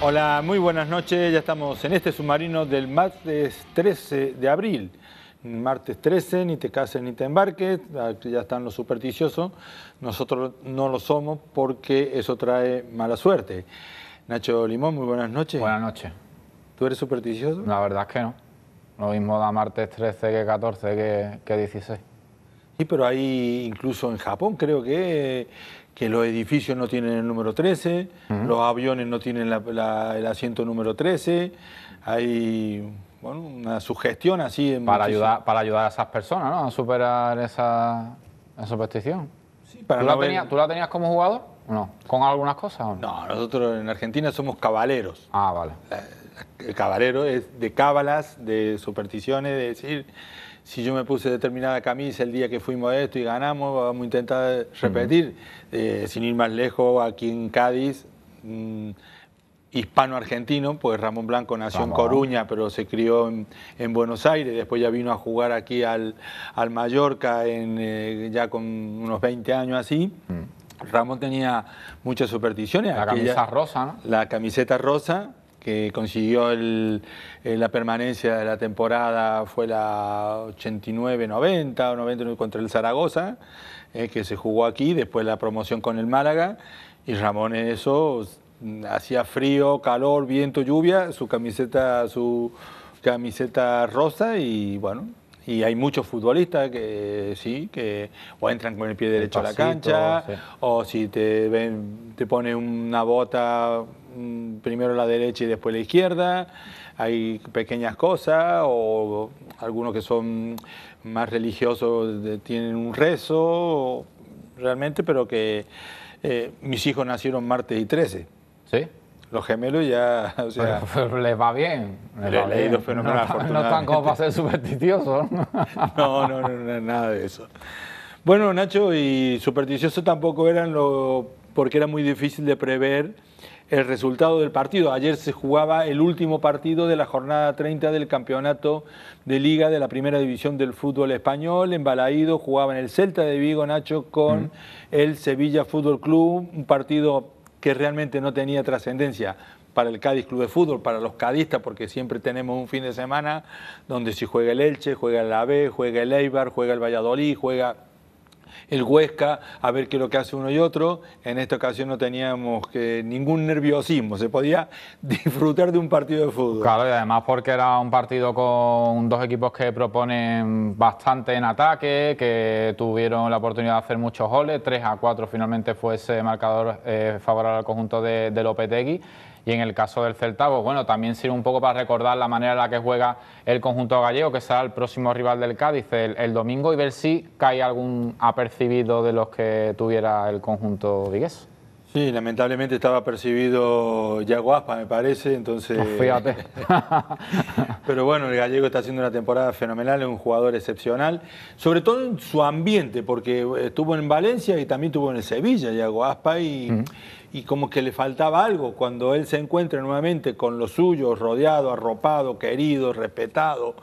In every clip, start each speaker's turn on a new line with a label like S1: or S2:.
S1: Hola, muy buenas noches. Ya estamos en este submarino del martes 13 de abril. Martes 13, ni te cases ni te embarques, ya están los supersticiosos. Nosotros no lo somos porque eso
S2: trae mala suerte. Nacho Limón, muy buenas noches. Buenas noches. ¿Tú eres supersticioso? La verdad es que no. Lo mismo da martes 13 que 14 que, 16.
S1: Sí, pero ahí incluso en Japón creo que que los edificios no tienen el número 13, los aviones no tienen el asiento número 13, hay una sugestión así. para, ayudar,
S2: para ayudar a esas personas ¿no? a superar esa, superstición. ¿Tú, la tenías, como jugador? No. ¿Con algunas cosas? O no? no?
S1: nosotros en Argentina somos cabaleros. Ah, vale. el cabalero es de cábalas, de supersticiones, de decir si yo me puse determinada camisa el día que fuimos a esto y ganamos, vamos a intentar repetir, eh, sin ir más lejos, aquí en Cádiz, mm, hispano-argentino, pues Ramón Blanco nació en Coruña, pero se crió en, Buenos Aires, después ya vino a jugar aquí al, Mallorca en, eh, ya con unos 20 años así. Mm. Ramón tenía muchas supersticiones. La camisa rosa, ¿no? La camiseta rosa, que consiguió eh, la permanencia de la temporada fue la 89-90 o 99 contra el Zaragoza, eh, que se jugó aquí, después la promoción con el Málaga, y Ramón en eso mm, hacía frío, calor, viento, lluvia, su camiseta, su camiseta rosa y bueno, y hay muchos futbolistas que sí, que o entran con el pie derecho a la cancha, o si te ven, te pone una bota mm, primero la derecha y después la izquierda, hay pequeñas cosas, o algunos que son más religiosos tienen un rezo, realmente, pero que eh, mis hijos nacieron martes y 13. ¿Sí? Los gemelos ya. O les va bien. no, están como
S2: para ser supersticiosos. no, no, no, nada de
S1: eso. Bueno, Nacho, y supersticioso tampoco eran lo, porque era muy difícil de prever el resultado del partido. Ayer se jugaba el último partido de la jornada 30 del campeonato de liga de la primera división del fútbol español. En Balaído jugaban el Celta de Vigo, Nacho, con el Sevilla Fútbol Club, un partido que realmente no tenía trascendencia para el Cádiz Club de Fútbol, para los cadistas, porque siempre tenemos un fin de semana donde si juega el Elche, juega el AB, juega el Eibar, juega el Valladolid, juega el Huesca, a ver qué es lo que hace uno y otro. En esta ocasión no
S2: teníamos que ningún nerviosismo, se podía disfrutar de un partido de fútbol. Claro, y además porque era un partido con dos equipos que proponen bastante en ataque, que tuvieron la oportunidad de hacer muchos goles, 3 a 4 finalmente fue ese marcador eh, favorable al conjunto de, de Lopetegui. Y en el caso del Celta, pues, bueno, también sirve un poco para recordar la manera en la que juega el conjunto gallego, que será el próximo rival del Cádiz el, domingo, y ver si cae algún apercibido de los que tuviera el conjunto vigués. Sí,
S1: lamentablemente estaba percibido Yaguaspa, me parece, entonces... Fíjate. Pero bueno, el gallego está haciendo una temporada fenomenal, es un jugador excepcional, sobre todo en su ambiente, porque estuvo en Valencia y también estuvo en el Sevilla, Yaguaspa, y, y como que le faltaba algo. Cuando él se encuentra nuevamente con los suyos, rodeado, arropado, querido, respetado,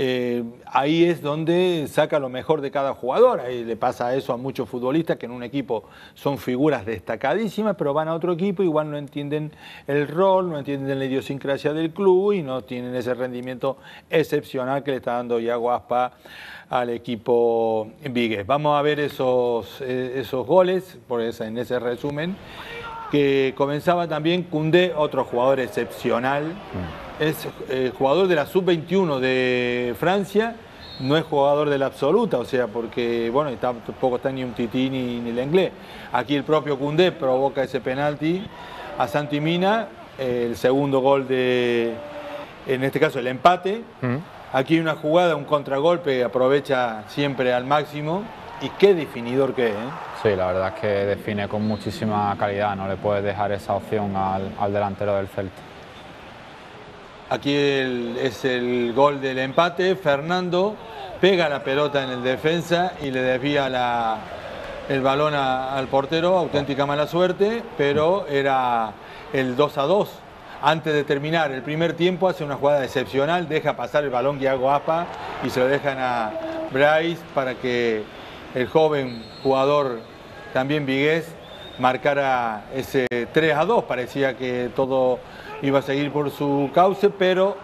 S1: eh, ahí es donde saca lo mejor de cada jugador. Ahí le pasa eso a muchos futbolistas que en un equipo son figuras destacadísimas, pero van a otro equipo, y igual no entienden el rol, no entienden la idiosincrasia del club y no tienen ese rendimiento excepcional que le está dando yaguaspa al equipo Vigues. Vamos a ver esos, eh, esos goles, por en ese resumen, que comenzaba también Cundé, otro jugador excepcional. Mm. Es eh, jugador de la sub-21 de Francia, no es jugador de la absoluta, o sea, porque bueno, está, tampoco está ni un tití ni, ni el inglés. Aquí el propio Cundé provoca ese penalti a Santi Mina, el segundo gol de, en este
S2: caso el empate.
S1: Aquí una jugada, un contragolpe, aprovecha siempre al máximo. Y qué definidor que es. ¿eh?
S2: Sí, la verdad es que define con muchísima calidad, no le puedes dejar esa opción al, delantero del Celta.
S1: Aquí es el gol del empate, Fernando pega la pelota en el defensa y le desvía el balón al portero, auténtica mala suerte, pero era el 2 a 2 antes de terminar el primer tiempo hace una jugada excepcional, deja pasar el balón Guiago Apa y se lo dejan a Bryce para que el joven jugador también Vigués marcara ese 3 a 2. Parecía que todo iba a seguir por su cauce, pero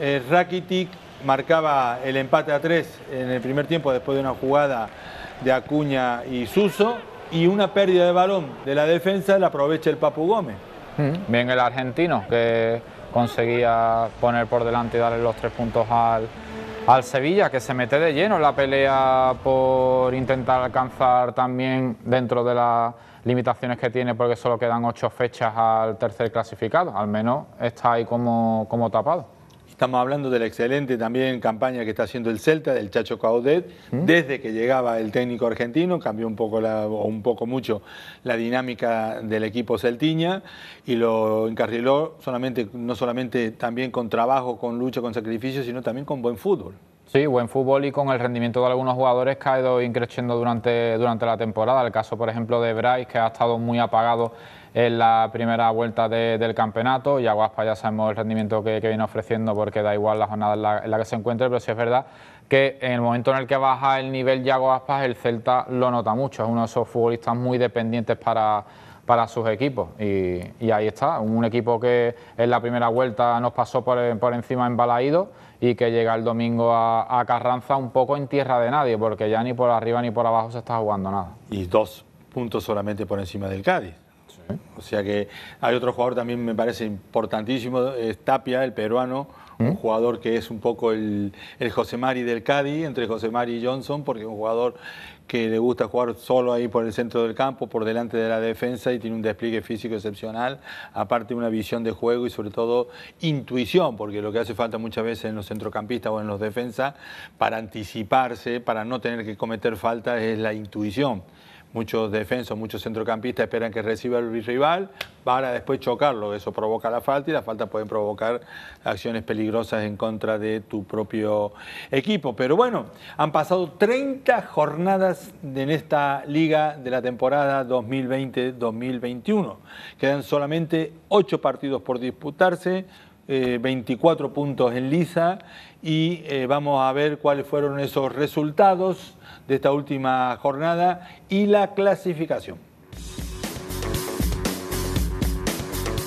S1: eh, Rakitic marcaba el empate a 3 en el primer tiempo después de una jugada de Acuña y Suso y una pérdida de balón de la defensa la aprovecha el Papu Gómez.
S2: Bien el argentino, que conseguía poner por delante y darle los tres puntos al, al Sevilla, que se mete de lleno en la pelea por intentar alcanzar también dentro de las limitaciones que tiene, porque solo quedan ocho fechas al tercer clasificado. Al menos está ahí como tapado.
S1: Estamos hablando de la excelente también campaña que está haciendo el Celta, del Chacho Caudet. ¿Mm? Desde que llegaba el técnico argentino, cambió un poco, la, o un poco mucho la dinámica del equipo celtiña y lo encarriló solamente, no solamente también con trabajo, con lucha, con sacrificio, sino también con buen fútbol.
S2: Sí, buen fútbol y con el rendimiento de algunos jugadores que ha ido increciendo durante, durante la temporada. El caso, por ejemplo, de Bryce, que ha estado muy apagado en la primera vuelta del campeonato y Aguaspa ya sabemos el rendimiento que, viene ofreciendo porque da igual la jornada en la, que se encuentre, pero sí es verdad que en el momento en el que baja el nivel Yago Aspas, el Celta lo nota mucho, es uno de esos futbolistas muy dependientes para, sus equipos. Y, ahí está, un equipo que en la primera vuelta nos pasó por, encima en y que llega el domingo a, Carranza un poco en tierra de nadie, porque ya ni por arriba ni por abajo se está jugando nada.
S1: Y dos puntos solamente por encima del Cádiz. O sea que hay otro jugador también me parece importantísimo, es Tapia, el peruano, un ¿Mm? jugador que es un poco el, el José Mari del Cádiz, entre José Mari y Johnson, porque es un jugador que le gusta jugar solo ahí por el centro del campo, por delante de la defensa y tiene un despliegue físico excepcional, aparte una visión de juego y sobre todo intuición, porque lo que hace falta muchas veces en los centrocampistas o en los defensas para anticiparse, para no tener que cometer falta, es la intuición muchos defensos, muchos centrocampistas esperan que reciba el rival para después chocarlo. Eso provoca la falta y la falta puede provocar acciones peligrosas en contra de tu propio equipo. Pero bueno, han pasado 30 jornadas en esta liga de la temporada 2020-2021. Quedan solamente 8 partidos por disputarse 24 eh, puntos en lisa y eh, vamos a ver cuáles fueron esos resultados de esta última
S2: jornada y la
S1: clasificación.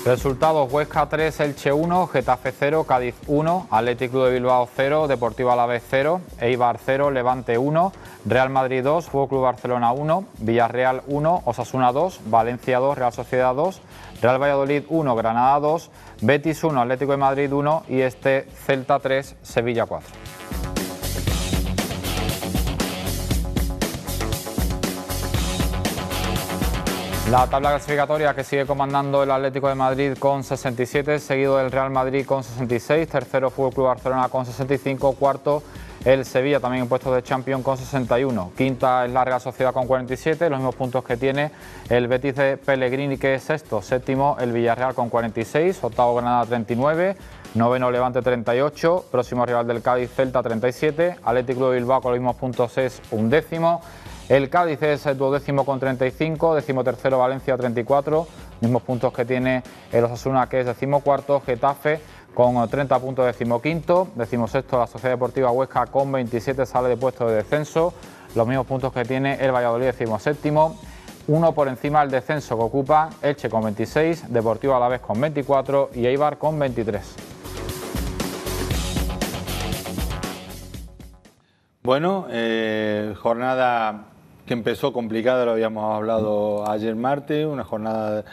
S2: Resultados Huesca 3, Elche 1, Getafe 0, Cádiz 1, Atlético Club de Bilbao 0, Deportivo Alavés 0, Eibar 0, Levante 1, Real Madrid 2, Fútbol Club Barcelona 1, Villarreal 1, Osasuna 2, Valencia 2, Real Sociedad 2, Real Valladolid 1, Granada 2, Betis 1, Atlético de Madrid 1 y este Celta 3, Sevilla 4. La tabla clasificatoria que sigue comandando el Atlético de Madrid con 67, seguido del Real Madrid con 66, tercero Fútbol Club Barcelona con 65, cuarto el Sevilla también en puestos de Champions con 61. Quinta es la Real Sociedad con 47, los mismos puntos que tiene el Betis Pellegrini, que es sexto. Séptimo, el Villarreal con 46. Octavo, Granada 39. Noveno, Levante 38. Próximo rival del Cádiz, Celta 37. Atlético de Bilbao con los mismos puntos es undécimo. El Cádiz es el duodécimo con 35. Décimo tercero, Valencia 34. Mismos puntos que tiene el Osasuna, que es decimocuarto. Getafe con 30 puntos decimoquinto, sexto la Sociedad Deportiva Huesca con 27 sale de puesto de descenso, los mismos puntos que tiene el Valladolid séptimo... uno por encima del descenso que ocupa Elche con 26, Deportivo Alavés con 24 y Eibar con 23. Bueno, eh, jornada
S1: que empezó complicada, lo habíamos hablado ayer martes, una jornada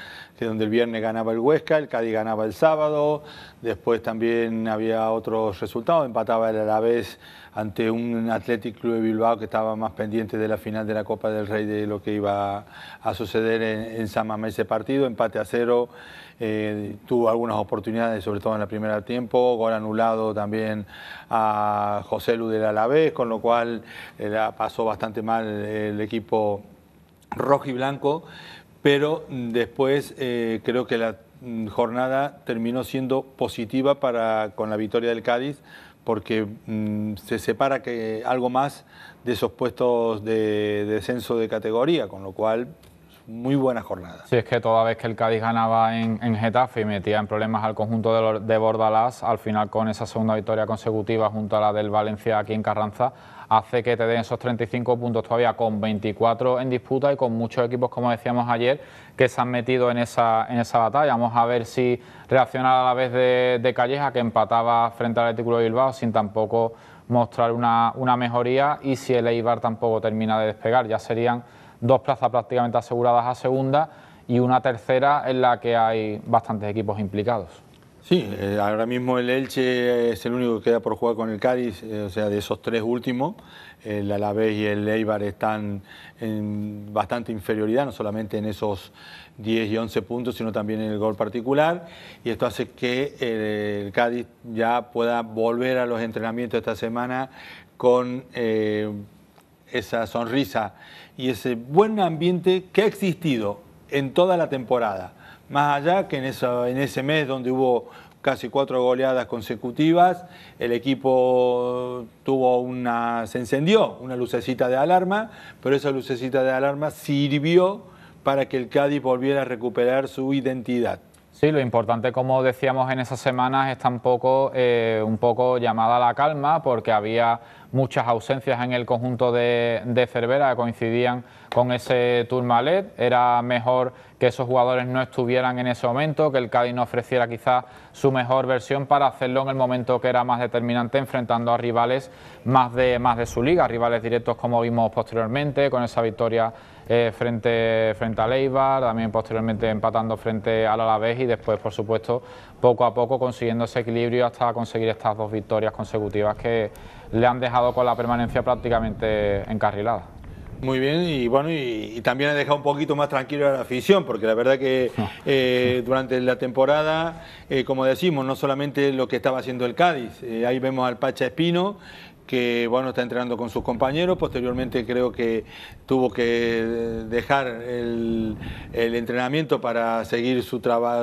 S1: donde el viernes ganaba el Huesca, el Cádiz ganaba el sábado, después también había otros resultados, empataba el Alavés ante un Athletic Club de Bilbao que estaba más pendiente de la final de la Copa del Rey de lo que iba a suceder en, San Mamés ese partido, empate a cero, eh, tuvo algunas oportunidades, sobre todo en la primera tiempo, gol anulado también a José Lu del Alavés, con lo cual eh, pasó bastante mal el equipo rojo y blanco, pero mm, después eh, creo que la mm, jornada terminó siendo positiva para, con la victoria del Cádiz porque mm, se separa que algo más de esos puestos de, descenso de categoría, con lo cual muy buena jornada.
S2: Sí, es que toda vez que el Cádiz ganaba en, Getafe y metía en problemas al conjunto de, de, Bordalás, al final con esa segunda victoria consecutiva junto a la del Valencia aquí en Carranza, hace que te den esos 35 puntos todavía con 24 en disputa y con muchos equipos, como decíamos ayer, que se han metido en esa, batalla. Vamos a ver si reaccionar a la vez de, de Calleja, que empataba frente al Artículo de Bilbao sin tampoco mostrar una, una mejoría y si el Eibar tampoco termina de despegar, ya serían dos plazas prácticamente aseguradas a segunda y una tercera en la que hay bastantes equipos implicados.
S1: Sí, eh, ahora mismo el Elche es el único que queda por jugar con el Cádiz, eh, o sea, de esos tres últimos, el Alavés y el Eibar están en bastante inferioridad, no solamente en esos 10 y 11 puntos, sino también en el gol particular, y esto hace que eh, el Cádiz ya pueda volver a los entrenamientos esta semana con esa sonrisa y ese buen ambiente que ha existido en toda la temporada más allá que en, ese mes donde hubo casi cuatro goleadas consecutivas, el equipo tuvo una, se encendió una lucecita de alarma, pero esa lucecita de alarma sirvió para que el Cádiz volviera a recuperar su
S2: identidad. Sí, lo importante, como decíamos en esas semanas, es tampoco eh, un poco llamada a la calma, porque había muchas ausencias en el conjunto de, de Cervera que coincidían con ese Tourmalet. Era mejor que esos jugadores no estuvieran en ese momento, que el Cádiz no ofreciera quizás su mejor versión para hacerlo en el momento que era más determinante, enfrentando a rivales más de, más de su liga, rivales directos como vimos posteriormente, con esa victoria eh, frente, frente a Leibar, también posteriormente empatando frente al Alavés y después, por supuesto, poco a poco consiguiendo ese equilibrio hasta conseguir estas dos victorias consecutivas que le han dejado con la permanencia prácticamente encarrilada.
S1: Muy bien, y bueno, y, también ha dejado un poquito más tranquilo a la afición, porque la verdad que ah, eh, durante la temporada, eh, como decimos, no solamente lo que estaba haciendo el Cádiz, eh, ahí vemos al Pacha Espino, que bueno, está entrenando con sus compañeros, posteriormente creo que tuvo que dejar el, entrenamiento para seguir su,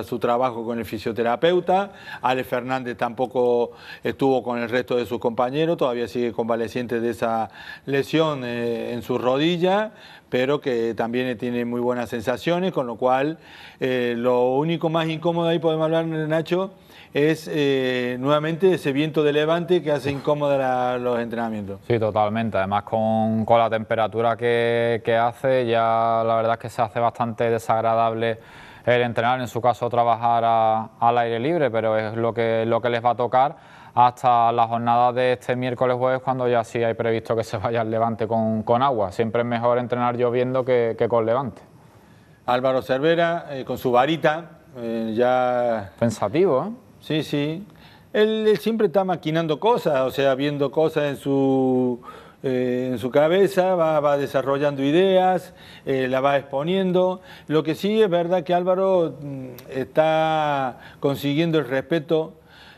S1: su trabajo con el fisioterapeuta, Ale Fernández tampoco estuvo con el resto de sus compañeros, todavía sigue convaleciente de esa lesión eh, en su rodilla, pero que también tiene muy buenas sensaciones, con lo cual eh, lo único más incómodo ahí podemos hablar, Nacho, es eh, nuevamente ese viento de
S2: levante que hace incómoda
S1: los entrenamientos.
S2: Sí, totalmente. Además, con, con la temperatura que, hace, ya la verdad es que se hace bastante desagradable el entrenar, en su caso trabajar al aire libre, pero es lo que, lo que les va a tocar hasta la jornada de este miércoles jueves cuando ya sí hay previsto que se vaya al levante con, agua. Siempre es mejor entrenar lloviendo que, con levante. Álvaro Cervera eh, con su varita, eh, ya... Pensativo, ¿eh? sí, sí. Él, siempre está
S1: maquinando cosas, o sea, viendo cosas en su, eh, en su cabeza, va, va desarrollando ideas, eh, la va exponiendo. Lo que sí es verdad que Álvaro mm, está consiguiendo el respeto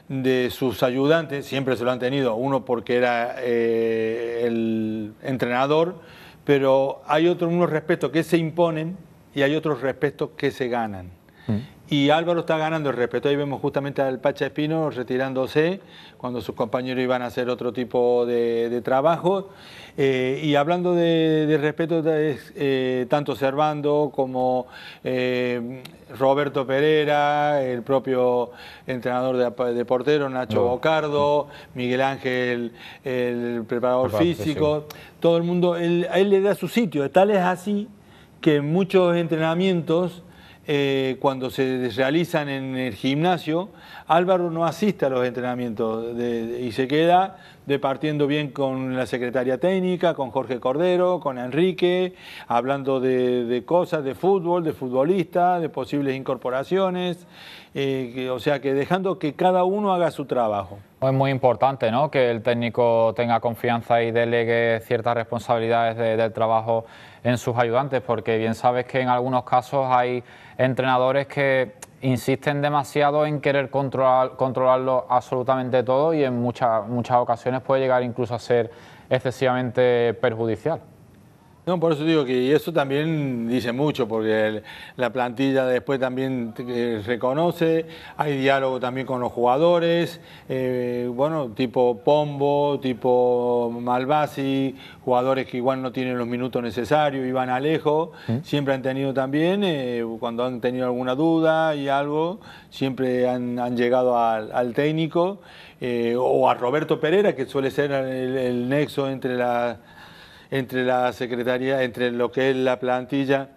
S1: de sus ayudantes, siempre se lo han tenido, uno porque era eh, el entrenador, pero hay otros unos respetos que se imponen y hay otros respetos que se ganan. Mm. Y Álvaro está ganando el respeto. Ahí vemos justamente al Pacha Espino retirándose cuando sus compañeros iban a hacer otro tipo de, trabajo. Eh, y hablando de, respeto, eh, tanto Servando como eh, Roberto Pereira, el propio entrenador de, portero, Nacho Bocardo, Miguel Ángel, el preparador físico, todo el mundo, a él le da su sitio. Tal es así que en muchos entrenamientos eh, cuando se realizan en el gimnasio, Álvaro no asiste a los entrenamientos y se queda departiendo bien con la secretaria técnica, con Jorge Cordero, con Enrique, hablando de, cosas, de fútbol, de futbolistas, de posibles
S2: incorporaciones, eh, o sea que dejando que cada uno haga su trabajo. Es muy importante ¿no? que el técnico tenga confianza y delegue ciertas responsabilidades del trabajo en sus ayudantes, porque bien sabes que en algunos casos hay entrenadores que insisten demasiado en querer controlar, controlarlo absolutamente todo y en muchas, muchas ocasiones puede llegar incluso a ser excesivamente perjudicial.
S1: No, por eso digo que eso también dice mucho, porque la plantilla después también reconoce, hay diálogo también con los jugadores, eh, bueno, tipo Pombo, tipo Malvasi, jugadores que igual no tienen los minutos necesarios, Iván Alejo, lejos, siempre han tenido también, eh, cuando han tenido alguna duda y algo, siempre han, llegado al, técnico, eh, o a Roberto Pereira, que suele ser el, el nexo entre las entre la secretaría, entre lo que es la plantilla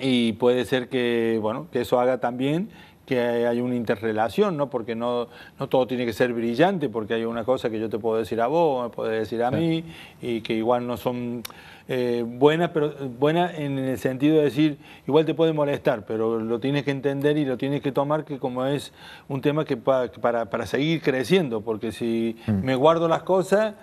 S1: y puede ser que, bueno, que eso haga también que hay una interrelación, ¿no? Porque no, no todo tiene que ser brillante, porque hay una cosa que yo te puedo decir a vos, me puedes decir a mí, y que igual no son eh, buenas, pero buenas en el sentido de decir, igual te puede molestar, pero lo tienes que entender y lo tienes que tomar que como es un tema que, para, para, seguir creciendo, porque si mm. me guardo las cosas,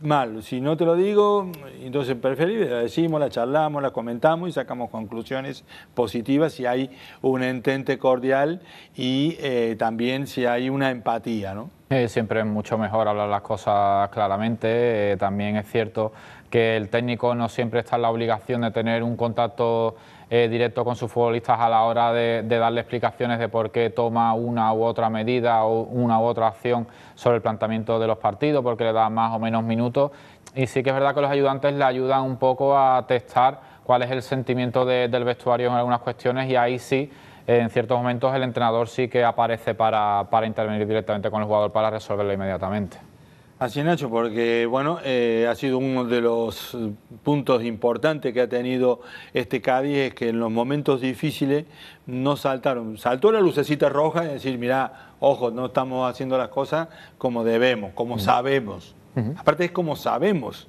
S1: mal. Si no te lo digo, entonces preferible la decimos, la charlamos, la comentamos y sacamos conclusiones positivas si hay un entente cordial y eh, también si hay una empatía, ¿no?
S2: Eh, siempre es mucho mejor hablar las cosas claramente. Eh, también es cierto que el técnico no siempre está en la obligación de tener un contacto eh, directo con sus futbolistas a la hora de, darle explicaciones de por qué toma una u otra medida o una u otra acción sobre el planteamiento de los partidos, porque le da más o menos minutos. Y sí que es verdad que los ayudantes le ayudan un poco a testar cuál es el sentimiento del vestuario en algunas cuestiones y ahí sí en ciertos momentos el entrenador sí que aparece para, intervenir directamente con el jugador para resolverlo inmediatamente.
S1: Así Nacho, porque bueno, eh, ha sido uno de los eh, puntos importantes que ha tenido este Cádiz, es que en los momentos difíciles no saltaron. Saltó la lucecita roja, y decir, mirá, ojo, no estamos haciendo las cosas como debemos, como sabemos. Aparte es como sabemos.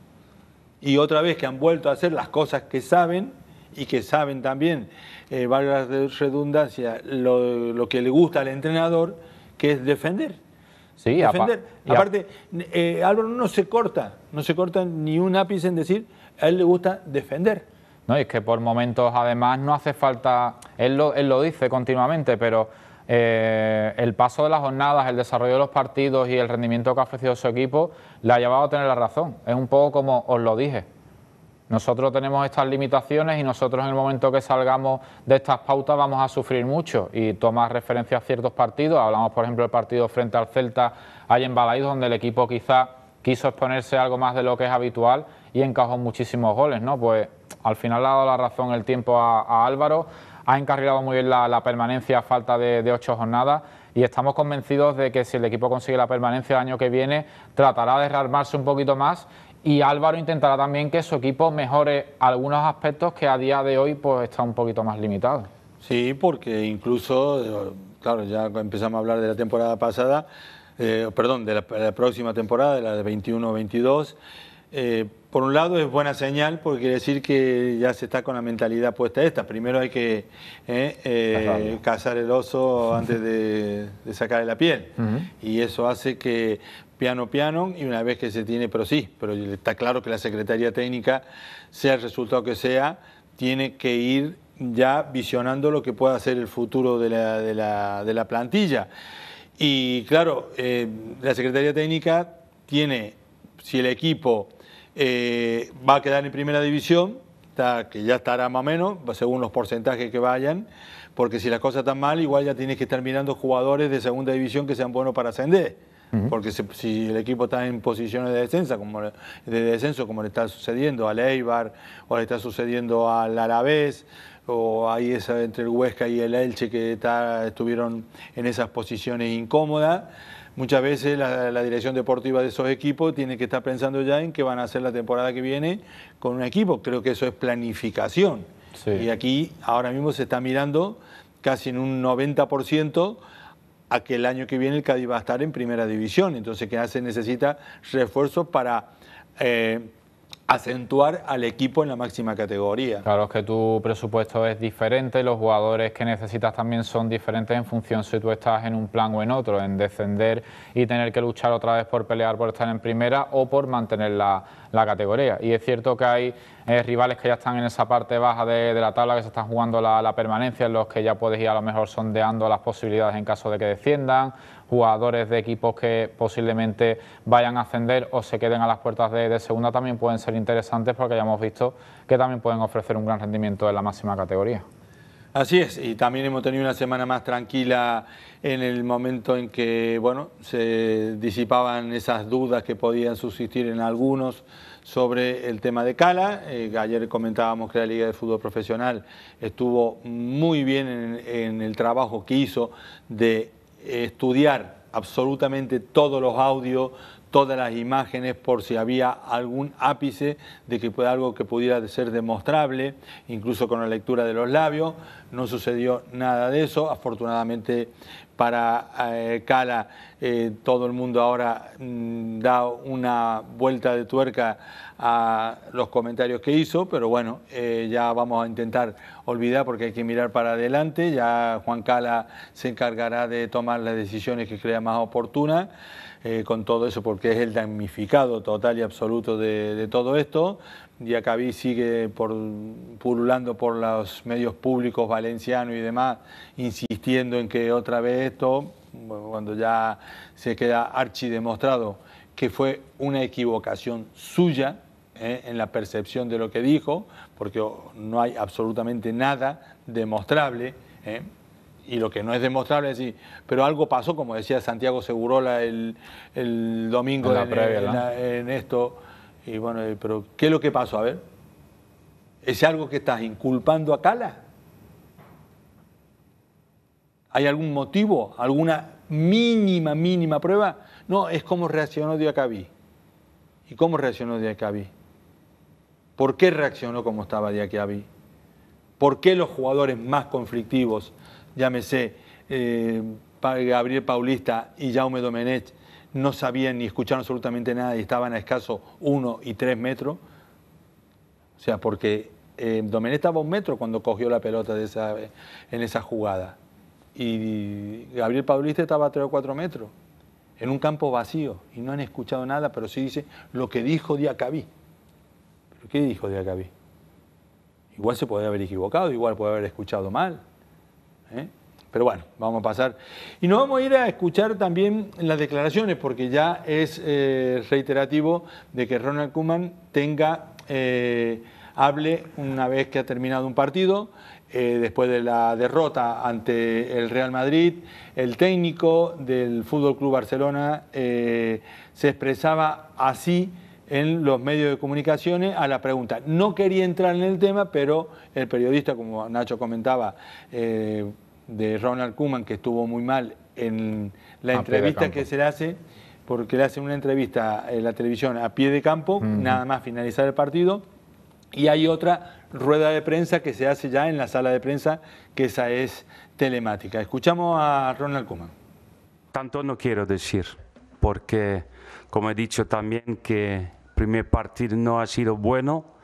S1: Y otra vez que han vuelto a hacer las cosas que saben y que saben también, eh, valga la redundancia, lo que le gusta al entrenador, que es defender Sí, Aparte, eh, Álvaro no se corta, no se corta ni un ápice en decir, a él
S2: le gusta defender. No, y es que por momentos además no hace falta, él lo, él lo dice continuamente, pero eh, el paso de las jornadas, el desarrollo de los partidos y el rendimiento que ha ofrecido su equipo le ha llevado a tener la razón. Es un poco como os lo dije, nosotros tenemos estas limitaciones y nosotros en el momento que salgamos de estas pautas vamos a sufrir mucho y toma referencia a ciertos partidos, hablamos por ejemplo del partido frente al Celta ...ahí en Balaís, donde el equipo quizá quiso exponerse algo más de lo que es habitual y encajó muchísimos goles, ¿no? Pues al final ha dado la razón el tiempo a, Álvaro, ha encarrilado muy bien la, permanencia a falta de, de ocho jornadas y estamos convencidos de que si el equipo consigue la permanencia el año que viene, tratará de rearmarse un poquito más y Álvaro intentará también que su equipo mejore algunos aspectos que a día de hoy pues está un poquito más limitado.
S1: Sí, porque incluso, eh, claro, ya empezamos a hablar de la temporada pasada, eh, perdón, de la, próxima temporada, de la de 21-22. Eh, por un lado es buena señal porque quiere decir que ya se está con la mentalidad puesta esta. Primero hay que cazar el oso antes de, de sacarle la piel. Y eso hace que piano piano y una vez que se tiene, pero sí, pero está claro que la Secretaría Técnica, sea el resultado que sea, tiene que ir ya visionando lo que pueda ser el futuro de la, plantilla. Y claro, eh, la Secretaría Técnica tiene, si el equipo eh, va a quedar en primera división, que ya estará más o menos, según los porcentajes que vayan, porque si las cosas están mal, igual ya tienes que estar mirando jugadores de segunda división que sean buenos para ascender porque si el equipo está en posiciones de descenso, como de descenso, como le está sucediendo al Eibar, o le está sucediendo al Alavés, o hay esa entre el Huesca y el Elche que está, estuvieron en esas posiciones incómodas, muchas veces la, dirección deportiva de esos equipos tiene que estar pensando ya en qué van a hacer la temporada que viene con un equipo. Creo que eso es planificación. Y aquí ahora mismo se está mirando casi en un 90% a que el año que viene el Cádiz va a estar en primera división. Entonces, ¿qué hace? Necesita refuerzos para eh, acentuar al equipo en la máxima categoría.
S2: Claro, es que tu presupuesto es diferente, los jugadores que necesitas también son diferentes en función si tú estás en un plan o en otro, en descender y tener que luchar otra vez por pelear por estar en primera o por mantener la, categoría. Y es cierto que hay eh, rivales que ya están en esa parte baja de, la tabla, que se están jugando la, la permanencia, en los que ya puedes ir a lo mejor sondeando las posibilidades en caso de que desciendan, jugadores de equipos que posiblemente vayan a ascender o se queden a las puertas de, segunda también pueden ser interesantes porque ya hemos visto que también pueden ofrecer un gran rendimiento en la máxima categoría.
S1: Así es, y también hemos tenido una semana más tranquila en el momento en que bueno, se disipaban esas dudas que podían subsistir en algunos sobre el tema de Cala. Eh, ayer comentábamos que la Liga de Fútbol Profesional estuvo muy bien en, en el trabajo que hizo de eh, estudiar absolutamente todos los audios, todas las imágenes por si había algún ápice de que algo que pudiera ser demostrable, incluso con la lectura de los labios. No sucedió nada de eso. Afortunadamente para eh, Cala. Eh, todo el mundo ahora mm, da una vuelta de tuerca a los comentarios que hizo, pero bueno, eh, ya vamos a intentar olvidar porque hay que mirar para adelante. Ya Juan Cala se encargará de tomar las decisiones que crea más oportunas con todo eso, porque es el damnificado total y absoluto de, todo esto. Acabí sigue por, pululando por los medios públicos valencianos y demás, entiendo en que otra vez esto, cuando ya se queda archi demostrado, que fue una equivocación suya ¿eh? en la percepción de lo que dijo, porque no hay absolutamente nada demostrable. ¿eh? y lo que no es demostrable es decir, pero algo pasó, como decía Santiago Segurola el, el domingo en, en, esto, y bueno, eh, pero ¿qué es lo que pasó? A ver, ¿es algo que estás inculpando a Cala? ¿Hay algún motivo? ¿Alguna mínima, mínima prueba? No, es cómo reaccionó Diacabí. ¿Y cómo reaccionó Diacabí? ¿Por qué reaccionó como estaba Diacabí? ¿Por qué los jugadores más conflictivos, llámese eh, Gabriel Paulista y Jaume Domenech, no sabían ni escucharon absolutamente nada y estaban a escaso uno y tres metros? O sea, porque eh, Domenech estaba a un metro cuando cogió la pelota de en esa jugada y Gabriel Paulista estaba a 3 o 4 metros, en un campo vacío, y no han escuchado nada, pero sí dice lo que dijo Diacabí. ¿Pero qué dijo Diacabí? Igual se puede haber equivocado, igual puede haber escuchado mal. ¿eh? Pero bueno, vamos a pasar. Y nos vamos a ir a escuchar también las declaraciones, porque ya es eh, reiterativo de que Ronald Kuman tenga, eh, hable una vez que ha terminado un partido eh, después de la derrota ante el Real Madrid, el técnico del Fútbol Club Barcelona eh, se expresaba así en los medios de comunicaciones a la pregunta. No quería entrar en el tema, pero el periodista, como Nacho comentaba, eh, de Ronald Kuman, que estuvo muy mal en la entrevista que se le hace, porque le hace una entrevista en la televisión a pie de campo, nada más finalizar el partido, y hay otra rueda de prensa que se hace ya en la sala de prensa, que esa es telemática. Escuchamos a Ronald Kuman.
S3: Tanto no quiero decir, porque como he dicho también que el primer partido no ha sido bueno,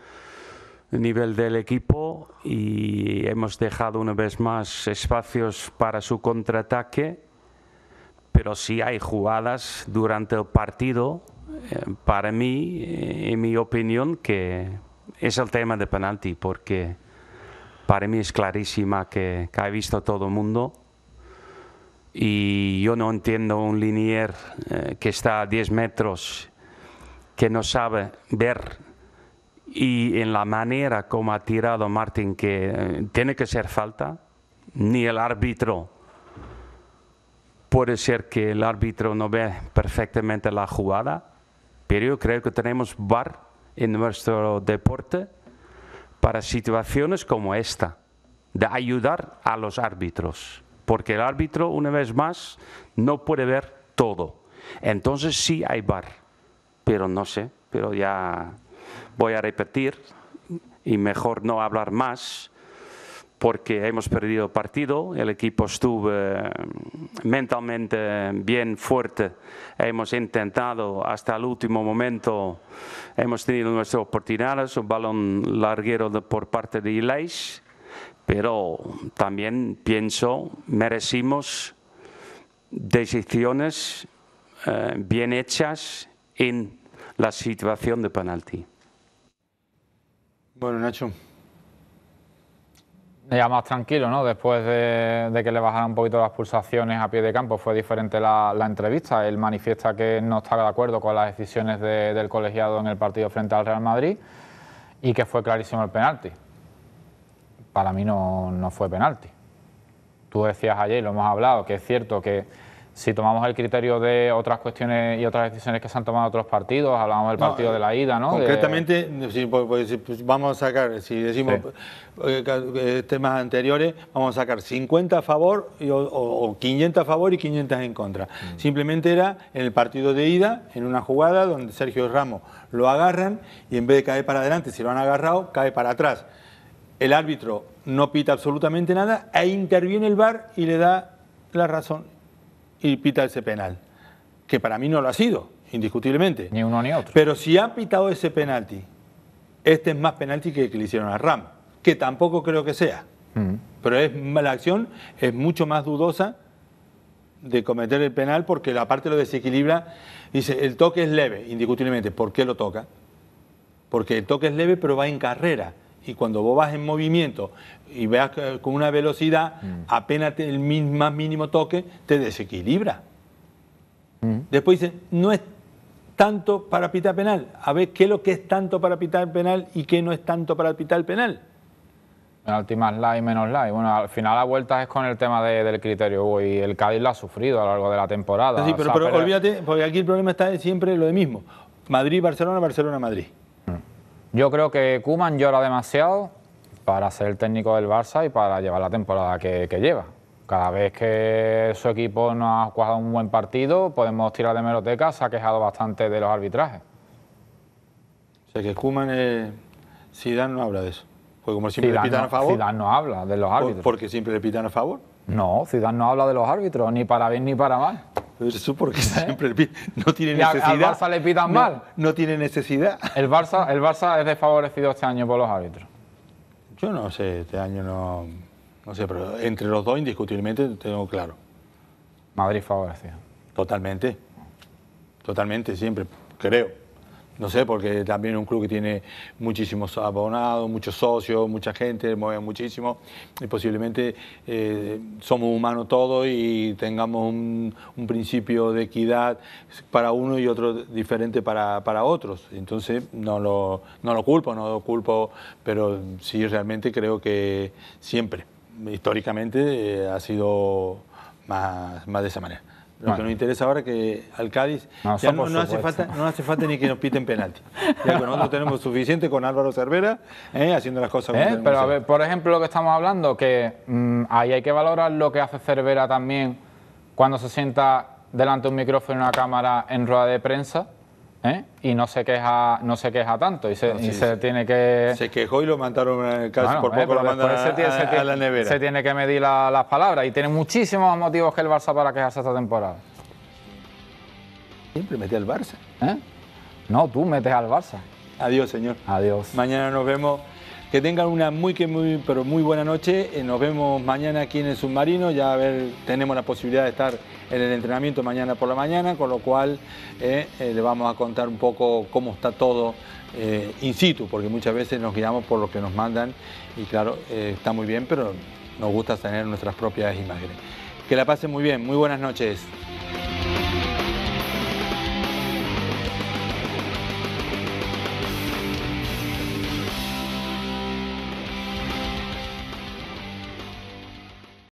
S3: ...a nivel del equipo, y hemos dejado una vez más espacios para su contraataque, pero sí hay jugadas durante el partido, eh, para mí, eh, en mi opinión, que es el tema de penalti, porque para mí es clarísima que, ha visto todo el mundo y yo no entiendo un linier eh, que está a 10 metros, que no sabe ver y en la manera como ha tirado Martín, que eh, tiene que ser falta, ni el árbitro. Puede ser que el árbitro no ve perfectamente la jugada, pero yo creo que tenemos bar en nuestro deporte para situaciones como esta, de ayudar a los árbitros, porque el árbitro, una vez más, no puede ver todo. Entonces sí hay bar, pero no sé, pero ya voy a repetir y mejor no hablar más porque hemos perdido partido, el equipo estuvo eh, mentalmente bien fuerte, hemos intentado hasta el último momento, hemos tenido nuestras oportunidades, un balón larguero por parte de Ilais, pero también pienso merecimos decisiones eh, bien hechas en la situación de penalti.
S2: Bueno, Nacho, ya más tranquilo, ¿no? Después de, que le bajaran un poquito las pulsaciones a pie de campo, fue diferente la, entrevista. Él manifiesta que no está de acuerdo con las decisiones del colegiado en el partido frente al Real Madrid y que fue clarísimo el penalti. Para mí no, no fue penalti. Tú decías ayer, lo hemos hablado, que es cierto que si tomamos el criterio de otras cuestiones y otras decisiones que se han tomado otros partidos, hablamos del partido de la eh, ida, ¿no? Concretamente,
S1: si, pues, pues, vamos a sacar, si decimos eh, eh, temas anteriores, vamos a sacar 50 a favor o, 500 a favor y 500 en contra. Mm. Simplemente era en el partido de ida, en una jugada donde Sergio Ramos lo agarran y en vez de caer para adelante, si lo han agarrado, cae para atrás. El árbitro no pita absolutamente nada e interviene el VAR y le da la razón y pita ese penal, que para mí no lo ha sido, indiscutiblemente. Ni uno ni otro. Pero si ha pitado ese penalti, este es más penalti que el que le hicieron a Ram, que tampoco creo que sea. Mm. Pero es, la acción es mucho más dudosa de cometer el penal porque la parte lo desequilibra. Dice, el toque es leve, indiscutiblemente. ¿Por qué lo toca? Porque el toque es leve, pero va en carrera y cuando vos vas en movimiento y veas eh, con una velocidad, mm. apenas el más mínimo toque te desequilibra. Mm. Después dicen, no es tanto para pitar penal. A ver qué es lo que es tanto para pitar penal y qué no es tanto
S2: para pitar penal. Penalti la y menos la. bueno, al final la vuelta es con el tema del criterio, y el Cádiz lo ha sufrido a lo largo de la temporada. Sí, pero,
S1: olvídate, porque aquí el problema está
S2: siempre lo mismo. Madrid, Barcelona, Barcelona, Madrid. Yo creo que Kuman llora demasiado para ser el técnico del Barça y para llevar la temporada que, lleva. Cada vez que su equipo no ha jugado un buen partido, podemos tirar de meroteca, se ha quejado bastante de los arbitrajes.
S1: O sea que Kuman, eh,
S2: no habla de eso. Porque como siempre le pitan no, a favor. no habla de los árbitros. ¿Por ¿Porque siempre le pitan a favor? No, Zidane no habla de los árbitros, ni para bien ni para mal eso porque ¿Eh? siempre no tiene necesidad. al Barça le pitan mal. No tiene necesidad. El Barça, el Barça es desfavorecido este año por los árbitros.
S1: Yo no sé, este año no. No sé, pero entre los dos indiscutiblemente tengo claro. Madrid favorecido. Totalmente. Totalmente, siempre, creo. No sé, porque también es un club que tiene muchísimos abonados, muchos socios, mucha gente, mueve muchísimo. Y posiblemente eh, somos humanos todos y tengamos un, principio de equidad para uno y otro diferente para, otros. Entonces, no lo, lo culpo, no lo culpo, pero sí realmente creo que siempre, históricamente, eh, ha sido más, más de esa manera. Lo que nos interesa ahora es que al Cádiz no, hace falta, ni que nos piten penalti. Ya nosotros tenemos suficiente con Álvaro Cervera eh,
S2: haciendo las cosas bien. Eh, pero por ejemplo, lo que estamos hablando, que mm, ahí hay que valorar lo que hace Cervera también cuando se sienta delante de un micrófono y una cámara en rueda de prensa ¿Eh? y no se queja no se queja tanto y se, tiene que se quejó
S1: y lo mandaron eh, casi por eh, poco a, la nevera se
S2: tiene que medir las palabras y tiene muchísimos motivos que el Barça para quejarse esta temporada siempre mete al Barça no tú metes al Barça
S1: adiós señor adiós mañana nos vemos que tengan una muy, que muy, pero muy buena noche. Eh, nos vemos mañana aquí en el submarino. Ya ver, tenemos la posibilidad de estar en el entrenamiento mañana por la mañana, con lo cual eh, eh, le vamos a contar un poco cómo está todo in situ, porque muchas veces nos guiamos por lo que nos mandan y claro, está muy bien, pero nos gusta tener nuestras propias imágenes. Que la pasen muy bien, muy buenas noches.